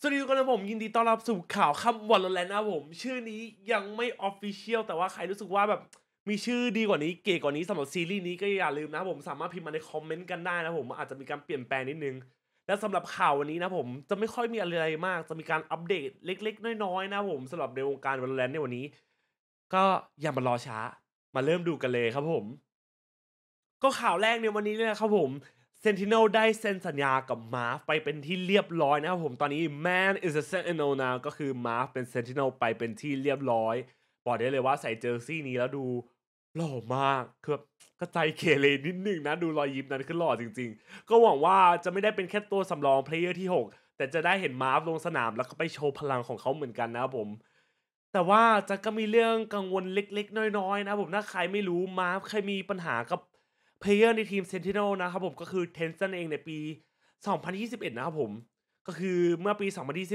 สวัสดีทุกคนนะผมยินดีต้อนรับสู่ข่าวคำวันแล้วนะผม ชื่อนี้ยังไม่ออฟฟิเชียล แต่ว่าใครรู้สึกว่าแบบมีชื่อดีกว่านี้เก๋กว่านี้สำหรับซีรีส์นี้ก็อย่าลืมนะผมสามารถพิมพ์มาในคอมเมนต์กันได้นะผมอาจจะมีการเปลี่ยนแปลงนิดนึงและสำหรับข่าววันนี้นะผมจะไม่ค่อยมีอะไรมาก จะมีการอัปเดตเล็ก ๆ น้อยๆนะผมสำหรับในวงการวันแลนในวันนี้ ก็อย่ามารอช้ามาเริ่มดูกันเลยครับผม ก็ข่าวแรกในวันนี้เลยครับ ผมเซนติโนลได้เซ็นสัญญากับมาร์ฟไปเป็นที่เรียบร้อยนะครับผม ตอนนี้ Man is a Sentinel now ก็คือมาร์ฟเป็นเซนติโนลไปเป็นที่เรียบร้อยบอกได้เลยว่าใส่เจอร์ซี่นี้แล้วดู หล่อมาก คือแบบก็ใจเคเลนิดนึงนะดูรอยยิ้มนั้นคือหล่อจริงๆ ก็หวังว่าจะไม่ได้เป็นแค่ตัวสำรองเพลเยอร์ที่ 6 แต่จะได้เห็นมาร์ฟลงสนามแล้วก็ไปโชว์พลังของเขาเหมือนกันนะครับผม แต่ว่าจะก็มีเรื่องกังวลเล็ก ๆ น้อยๆนะผมถ้าใครไม่รู้มาร์ฟเคยมีปัญหากับเพลเยอร์ในทีมเซนติโนนะครับผมก็คือเทนซันเองในปี 2021 นะครับผม ก็คือเมื่อปี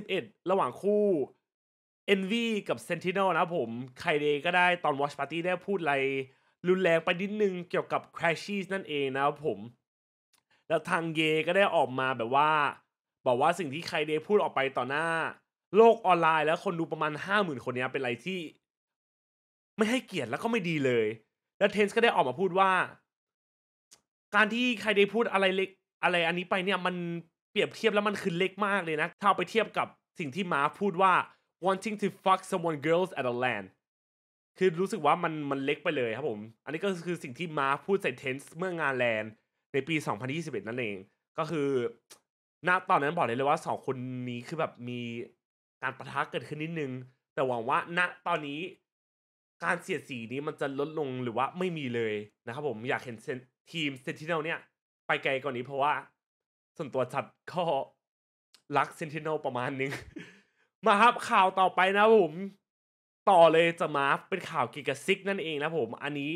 2021 ระหว่างคู่เอนวีกับเซนติโนนะครับผมไคเดก็ได้ตอนวอชปาร์ตี้ได้พูดอะไร รุนแรงไปนิดนึงเกี่ยวกับคราชชี s นั่นเองนะครับผม แล้วทางเยก็ได้ออกมาแบบว่า บอกว่าสิ่งที่ไคเดพูดออกไปต่อหน้า โลกออนไลน์แล้วคนดูประมาณ50,000 คนนี้เป็นอะไรที่ ไม่ให้เกียรติแล้วก็ไม่ดีเลย แล้วเทนส์ก็ได้ออกมาพูดว่าการที่ใครได้พูดอะไรเล็กอะไรอันนี้ไปเนี่ย มันเปรียบเทียบแล้วมันคือเล็กมากเลยนะถ้าไปเทียบกับสิ่งที่มาพูดว่า wanting to fuck someone girls at a land คือรู้สึกว่ามันมันเล็กไปเลยครับผม อันนี้ก็คือสิ่งที่มาพูดใส่เทนส์เมื่องานแลนด์ ในปี 2021 นั่นเอง ก็คือณตอนนั้นบอกเลยเลยว่าสองคนนี้คือแบบมีการประทะเกิดขึ้นนิดนึง แต่หวังว่าณตอนนี้การเสียดสีนี้มันจะลดลงหรือว่าไม่มีเลยนะครับผมอยากเห็นทีมเซนติเนลเนี่ย ไปไกลกว่านี้เพราะว่า ส่วนตัวจัดก็รักเซนติเนลประมาณนึง มาครับข่าวต่อไปนะผม ต่อเลยจะมาเป็นข่าวกิกซิกนั่นเองนะผม อันนี้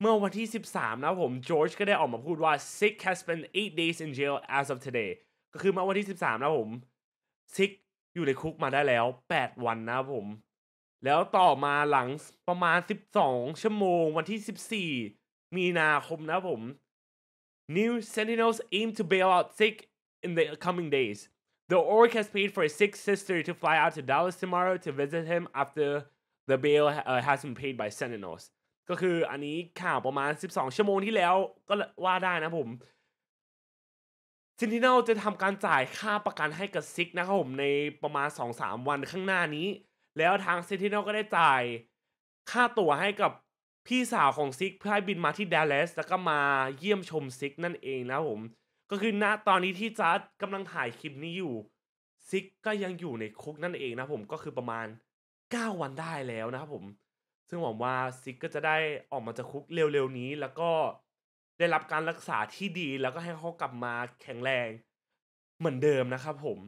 เมื่อวันที่ 13 นะผมจอร์จก็ได้ออกมาพูดว่า Sick has spent 8 days in jail as of today ก็คือเมื่อวันที่ 13 นะผม ซิกอยู่ในคุกมาได้แล้ว8วันนะผมแล้วต่อมาหลังประมาณ 12 ชั่วโมง วันที่ 14 มีนาคมนะผม New Sentinels aim to bail out Sick in the coming days. The orc has paid for his sick sister to fly out to Dallas tomorrow to visit him after the bail uh, has been paid by Sentinels. ก็คืออันนี้ข่าวประมาณ 12 ชั่วโมงที่แล้วก็ว่าได้นะผม Sentinel จะทำการจ่ายค่าประกันให้กับซิกนะครับผมในประมาณ 2-3 วันข้างหน้านี้แล้วทางเซนติเนลก็ได้จ่าย ค่าตั๋วให้กับพี่สาวของซิกเพื่อให้บินมาที่ดัลลัสแล้วก็มาเยี่ยมชมซิกนั่นเองนะผม ก็คือณตอนนี้ที่จัดกำลังถ่ายคลิปนี้อยู่ซิกก็ยังอยู่ในคุกนั่นเองนะผมก็คือประมาณ 9 วันได้แล้วนะครับผม ซึ่งหวังว่าซิกก็จะได้ออกมาจากคุกเร็วๆนี้ แล้วก็ได้รับการรักษาที่ดีแล้วก็ให้เขากลับมาแข็งแรง เหมือนเดิมนะครับผม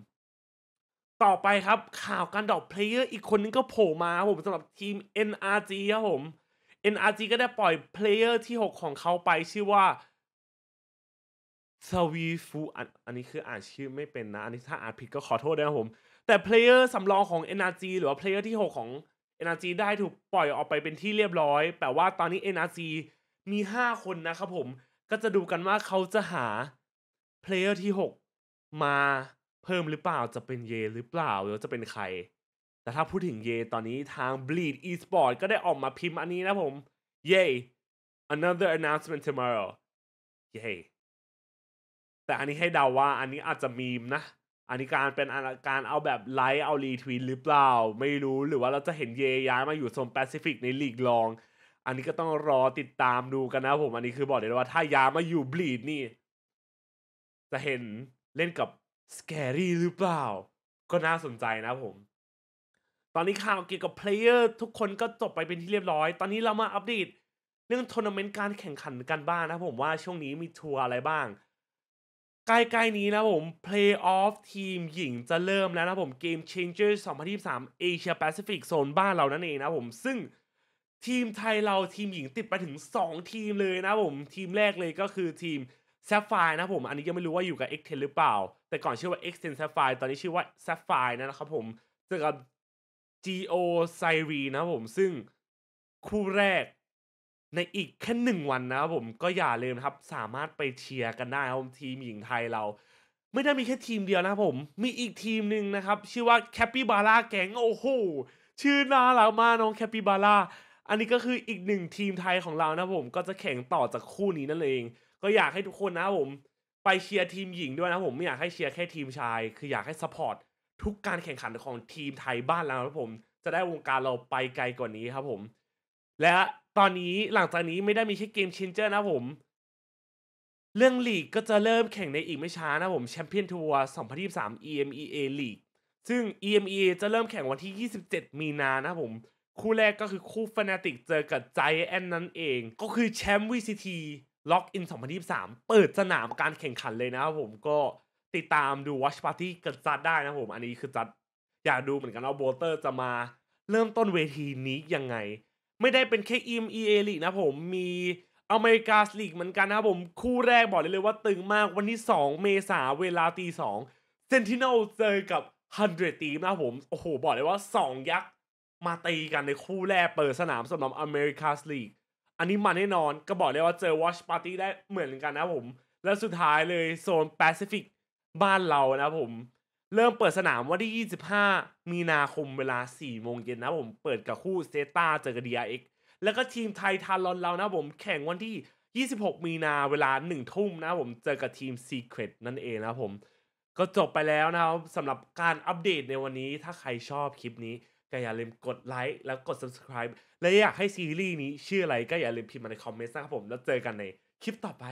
ต่อไปครับ ข่าวการดรอปเพลเยอร์อีกคนนึงก็โผล่มาผมสำหรับทีม NRG ครับผม NRG ก็ได้ปล่อยเพลเยอร์ที่ 6 ของเขาไปชื่อว่าสวีฟูอันนี้คืออ่านชื่อไม่เป็นนะ อันนี้ถ้าอ่านผิดก็ขอโทษด้ครับผม แต่เพลเยอร์สำรองของ NRG หรือว่าเพลเยอร์ที่ 6 ของ NRG ได้ถูกปล่อยออกไปเป็นที่เรียบร้อย แปลว่าตอนนี้ NRG มี 5 คนนะครับผม ก็จะดูกันว่าเขาจะหา เพลเยอร์ที่6มาเพิ่มหรือเปล่าจะเป็นเยหรือเปล่าหรือจะเป็นใคร แต่ถ้าพูดถึงเยตอนนี้ทาง Bleed Esport s ก็ได้ออกมาพิมพ์อันนี้นะผม เย่ another announcement tomorrow เย่แต่อันนี้ให้เดาว่า อันนี้อาจจะมีมนะ อันนี้การเป็นการเอาแบบไลค์เอารีทวีตหรือเปล่า ไม่รู้หรือว่าเราจะเห็นเยย้ายมาอยู่โซนแปซิฟิกในลีกรอง อันนี้ก็ต้องรอติดตามดูกันนะผมอันนี้คือบอกเลยว่าถ้าย้ายมาอยู่บลีดนี่จะเห็นเล่นกับสแครี่หรือเปล่า ก็น่าสนใจนะผม ตอนนี้ข่าวเกี่ยวกับเพลเยอร์ทุกคนก็จบไปเป็นที่เรียบร้อย ตอนนี้เรามาอัปเดตเรื่องทัวร์นาเมนต์การแข่งขันกันบ้างนะผมว่าช่วงนี้มีทัวร์อะไรบ้างใกล้ๆนี้นะผมเพลย์ออฟทีมหญิงจะเริ่มแล้วนะผมเกมเ Changer 2023อเชียแปซิฟิกโซนบ้านเรานั่นเองนะผมซึ่งทีมไทยเราทีมหญิงติดไปถึง 2 ทีมเลยนะผม ทีมแรกเลยก็คือทีมแซฟไฟนะผม อันนี้ยังไม่รู้ว่าอยู่กับ X10 หรือเปล่า แต่ก่อนชื่อว่า X10 แซฟไฟตอนนี้ชื่อว่าแซฟไฟนะครับผมเจอกับ Geo s i r e นะผม ซึ่งคู่แรก ในอีกแค่หนึ่งวันนะครับผม ก็อย่าลืมครับ สามารถไปเชียร์กันได้ครับทีมหญิงไทยเรา ไม่ได้มีแค่ทีมเดียวนะผม มีอีกทีมหนึ่งนะครับ ชื่อว่าแคปปิบาร่าแก๊งโอ้โห ชื่อน่ารักมากน้องแคปปิบาร่าอันนี้ก็คืออีกหนึ่งทีมไทยของเรานะผม ก็จะแข่งต่อจากคู่นี้นั่นเองก็อยากให้ทุกคนนะผม ไปเชียร์ทีมหญิงด้วยนะผม ไม่อยากให้เชียร์แค่ทีมชาย คืออยากให้สปอร์ต ทุกการแข่งขันของทีมไทยบ้านเราครับผม จะได้วงการเราไปไกลกว่านี้ครับผม และตอนนี้หลังจากนี้ไม่ได้มีแค่เกมชินเจอร์ นะผม เรื่องลีกก็จะเริ่มแข่งในอีกไม่ช้านะผมแชมเปี้ยนทัวร์2023 EMEA ลีกซึ่ง EMEA จะเริ่มแข่งวันที่ 27 มีนานะผม คู่แรกก็คือคู่ฟนาติกเจอกับใจแอนนั่นเอง ก็คือแชมป์วีซีทีล็อกอิน2023 เปิดสนามการแข่งขันเลยนะครับผมก็ติดตามดูวัชพาร์ตี้กันจัดได้นะผม อันนี้คือจัดอยากดูเหมือนกันว่าโบเตอร์จะมา เริ่มต้นเวทีนี้ยังไง ไม่ได้เป็นแค่อิมเอลีนะผมมีอเมริกาสลีกเหมือนกันนะผมคู่แรกบอกเลยเลยว่าตึงมากวันที่ 2 เมษาเวลาตีสองเซนติโนเจอกับฮันเดรตีมนะผม โอ้โหบอกเลยว่า 2 ยักษ์มาตีกันในคู่แรกเปิดสนามสำหรับอเมริกาสลีกอันนี้มันแน่นอนก็บอกเลยว่าเจอวอชปาร์ตี้ได้เหมือนกันนะผม แล้วสุดท้ายเลยโซนแปซิฟิกบ้านเรานะผม เริ่มเปิดสนามวันที่ 25 มีนาคมเวลา 4 โมงเย็นนะผมเปิดกับคู่เซตาเจอกับดีเอ็กแล้วก็ทีมไทยทารอนเรานะผม แข่งวันที่ 26 มีนาเวลา 1 ทุ่มนะผมเจอกับทีม Secret นั่นเองนะผม ก็จบไปแล้วนะครับสำหรับการอัปเดตในวันนี้ถ้าใครชอบคลิปนี้ก็อย่าลืมกดไลค์แล้วกด subscribe และอยากให้ซีรีส์นี้ชื่ออะไรก็อย่าลืมพิมพ์มาในคอมเมนต์นะครับผม แล้วเจอกันในคลิปต่อไป